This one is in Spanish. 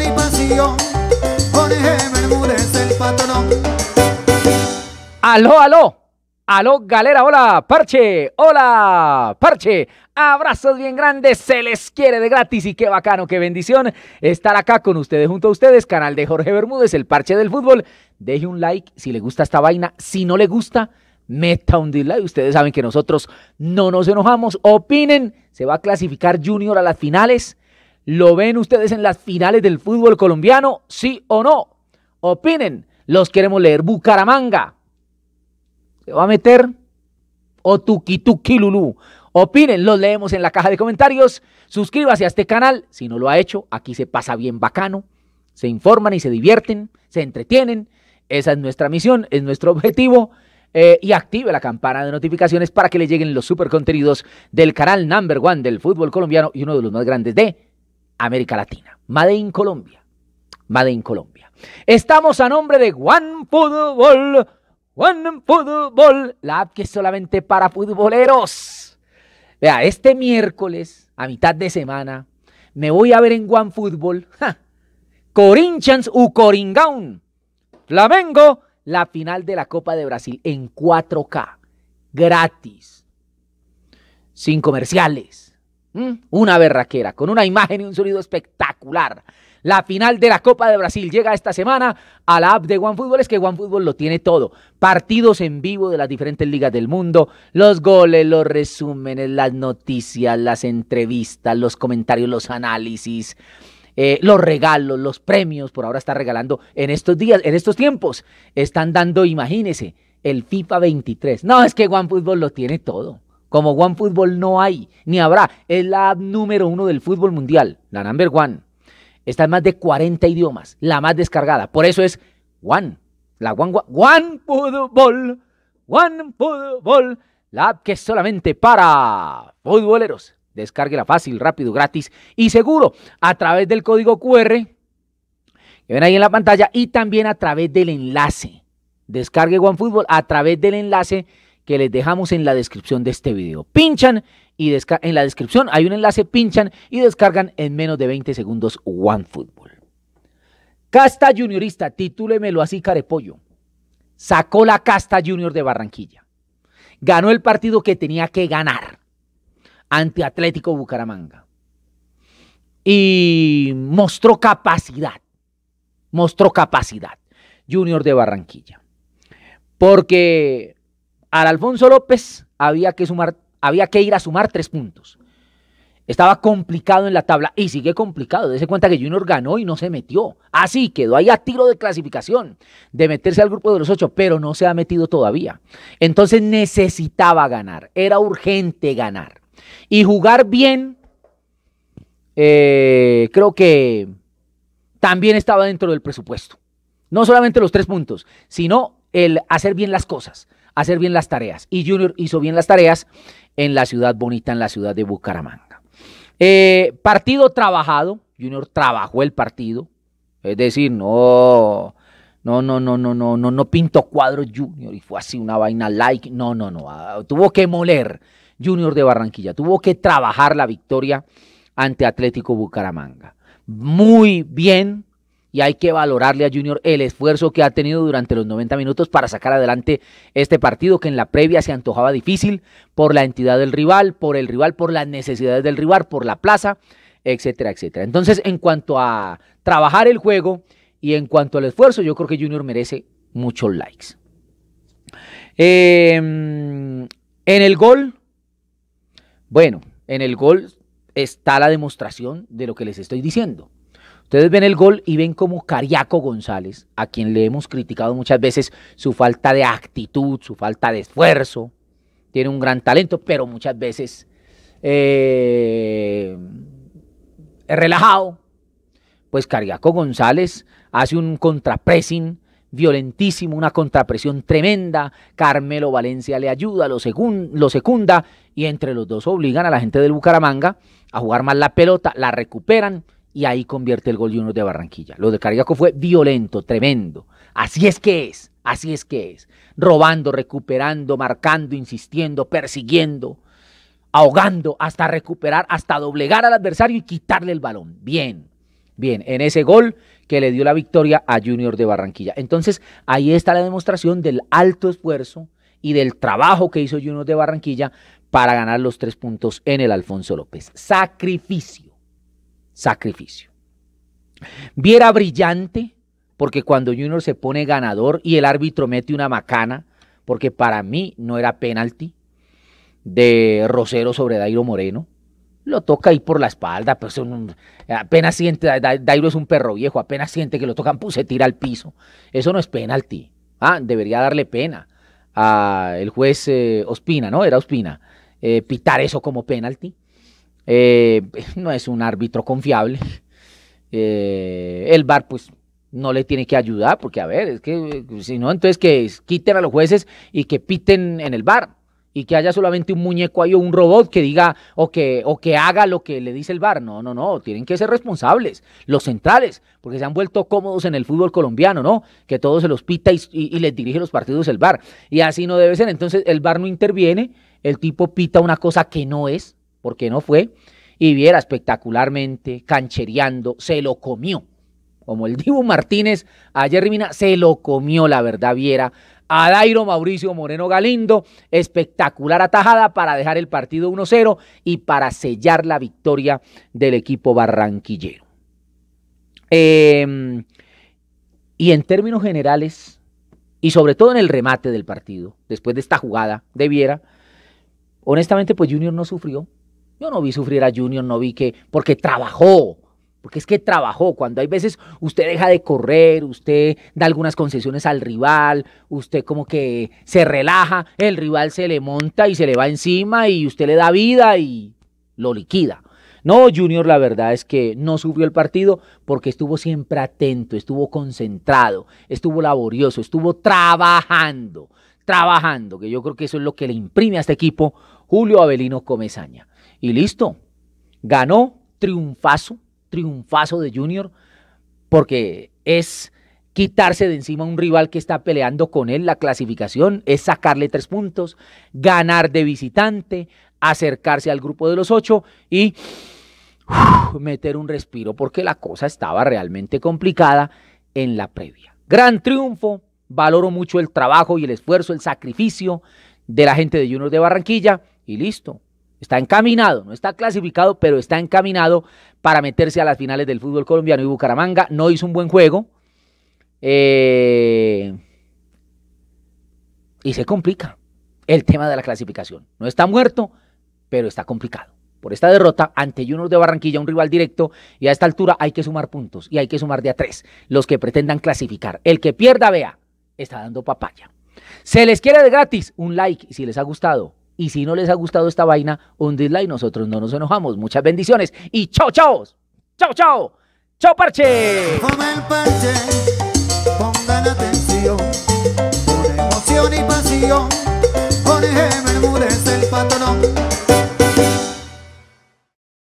emoción el Aló, aló. Aló, galera, hola, parche, hola, parche. Abrazos bien grandes, se les quiere de gratis y qué bacano, qué bendición estar acá con ustedes, junto a ustedes, canal de Jorge Bermúdez, el parche del fútbol. Deje un like si le gusta esta vaina, si no le gusta, meta un dislike, Ustedes saben que nosotros no nos enojamos. Opinen, ¿se va a clasificar Junior a las finales? ¿Lo ven ustedes en las finales del fútbol colombiano? ¿Sí o no? Opinen, los queremos leer. Bucaramanga, ¿se va a meter? O tuki Opinen, los leemos en la caja de comentarios. Suscríbase a este canal si no lo ha hecho. Aquí se pasa bien bacano. Se informan y se divierten, se entretienen. Esa es nuestra misión, es nuestro objetivo. Eh, y active la campana de notificaciones para que le lleguen los super contenidos del canal number one del fútbol colombiano y uno de los más grandes de América Latina. Made in Colombia. Made in Colombia. Estamos a nombre de One Fútbol. One Fútbol, la app que es solamente para futboleros. Vea, este miércoles, a mitad de semana, me voy a ver en One Fútbol. Corinthians u Coringaun. Flamengo la final de la Copa de Brasil en 4K, gratis, sin comerciales. Una berraquera, con una imagen y un sonido espectacular. La final de la Copa de Brasil llega esta semana a la app de OneFootball. Es que OneFootball lo tiene todo. Partidos en vivo de las diferentes ligas del mundo, los goles, los resúmenes, las noticias, las entrevistas, los comentarios, los análisis, eh, los regalos, los premios, por ahora está regalando en estos días, en estos tiempos, están dando, imagínese, el FIFA 23. No, es que One Football lo tiene todo. Como One Football no hay, ni habrá. Es la app número uno del fútbol mundial, la number one. Está en más de 40 idiomas, la más descargada. Por eso es One. La One, one, Football. One Football. La app que es solamente para futboleros. Descárguela fácil, rápido, gratis y seguro a través del código QR que ven ahí en la pantalla y también a través del enlace. Descargue OneFootball a través del enlace que les dejamos en la descripción de este video. Pinchan y en la descripción hay un enlace, pinchan y descargan en menos de 20 segundos OneFootball. Casta Juniorista, títulemelo así, Carepollo. Sacó la casta Junior de Barranquilla. Ganó el partido que tenía que ganar ante Atlético Bucaramanga. Y mostró capacidad, mostró capacidad Junior de Barranquilla. Porque al Alfonso López había que, sumar, había que ir a sumar tres puntos. Estaba complicado en la tabla y sigue complicado. ese cuenta que Junior ganó y no se metió. Así ah, quedó ahí a tiro de clasificación, de meterse al grupo de los ocho, pero no se ha metido todavía. Entonces necesitaba ganar, era urgente ganar. Y jugar bien, eh, creo que también estaba dentro del presupuesto. No solamente los tres puntos, sino el hacer bien las cosas, hacer bien las tareas. Y Junior hizo bien las tareas en la ciudad bonita, en la ciudad de Bucaramanga. Eh, partido trabajado, Junior trabajó el partido, es decir, no, no, no, no, no, no, no, no pintó cuadro Junior y fue así una vaina like, no, no, no, ah, tuvo que moler. Junior de Barranquilla. Tuvo que trabajar la victoria ante Atlético Bucaramanga. Muy bien, y hay que valorarle a Junior el esfuerzo que ha tenido durante los 90 minutos para sacar adelante este partido que en la previa se antojaba difícil por la entidad del rival, por el rival, por las necesidades del rival, por la plaza, etcétera, etcétera. Entonces, en cuanto a trabajar el juego y en cuanto al esfuerzo, yo creo que Junior merece muchos likes. Em, en el gol, bueno, en el gol está la demostración de lo que les estoy diciendo. Ustedes ven el gol y ven como Cariaco González, a quien le hemos criticado muchas veces su falta de actitud, su falta de esfuerzo, tiene un gran talento, pero muchas veces eh, es relajado. Pues Cariaco González hace un contrapressing violentísimo, una contrapresión tremenda. Carmelo Valencia le ayuda, lo, lo secunda y entre los dos obligan a la gente del Bucaramanga a jugar mal la pelota, la recuperan y ahí convierte el gol de uno de Barranquilla. Lo de Cariaco fue violento, tremendo. Así es que es, así es que es. Robando, recuperando, marcando, insistiendo, persiguiendo, ahogando hasta recuperar, hasta doblegar al adversario y quitarle el balón. Bien. Bien, en ese gol que le dio la victoria a Junior de Barranquilla. Entonces, ahí está la demostración del alto esfuerzo y del trabajo que hizo Junior de Barranquilla para ganar los tres puntos en el Alfonso López. Sacrificio, sacrificio. Viera brillante, porque cuando Junior se pone ganador y el árbitro mete una macana, porque para mí no era penalti de Rosero sobre Dairo Moreno, lo toca ahí por la espalda, pues apenas siente, Dairo es un perro viejo, apenas siente que lo tocan, pues se tira al piso. Eso no es penalti. Ah, debería darle pena a el juez eh, Ospina, ¿no? Era Ospina. Eh, pitar eso como penalti. Eh, no es un árbitro confiable. el VAR, pues, no le tiene que ayudar, porque a ver, es que si no, entonces que quiten a los jueces y que piten en el VAR y que haya solamente un muñeco ahí o un robot que diga o que, o que haga lo que le dice el VAR. No, no, no, tienen que ser responsables, los centrales, porque se han vuelto cómodos en el fútbol colombiano, ¿no? Que todo se los pita y, les dirige los partidos el VAR. Y así no debe ser. Entonces el VAR no interviene, el tipo pita una cosa que no es, porque no fue, y viera espectacularmente, canchereando, se lo comió como el Dibu Martínez, ayer se lo comió la verdad, viera. A Dairo Mauricio Moreno Galindo, espectacular atajada para dejar el partido 1-0 y para sellar la victoria del equipo barranquillero. Em, y en términos generales, y sobre todo en el remate del partido, después de esta jugada de Viera, honestamente, pues Junior no sufrió. Yo no vi sufrir a Junior, no vi que, porque trabajó, porque es que trabajó. Cuando hay veces usted deja de correr, usted da algunas concesiones al rival, usted como que se relaja, el rival se le monta y se le va encima y usted le da vida y lo liquida. No, Junior, la verdad es que no sufrió el partido porque estuvo siempre atento, estuvo concentrado, estuvo laborioso, estuvo trabajando, trabajando, que yo creo que eso es lo que le imprime a este equipo Julio Avelino Comezaña. Y listo, ganó triunfazo triunfazo de Junior porque es quitarse de encima un rival que está peleando con él la clasificación, es sacarle tres puntos, ganar de visitante, acercarse al grupo de los ocho y meter un respiro porque la cosa estaba realmente complicada en la previa. Gran triunfo, valoro mucho el trabajo y el esfuerzo, el sacrificio de la gente de Junior de Barranquilla y listo, Está encaminado, no está clasificado, pero está encaminado para meterse a las finales del fútbol colombiano. Y Bucaramanga no hizo un buen juego. Eh, y se complica el tema de la clasificación. No está muerto, pero está complicado. Por esta derrota ante Junior de Barranquilla, un rival directo, y a esta altura hay que sumar puntos y hay que sumar de a tres los que pretendan clasificar. El que pierda, vea, está dando papaya. Se les quiere de gratis un like si les ha gustado y si no les ha gustado esta vaina, un dislike, nosotros no nos enojamos. Muchas bendiciones y chao, chao. Chao, chao. Chao, parche. y pasión, el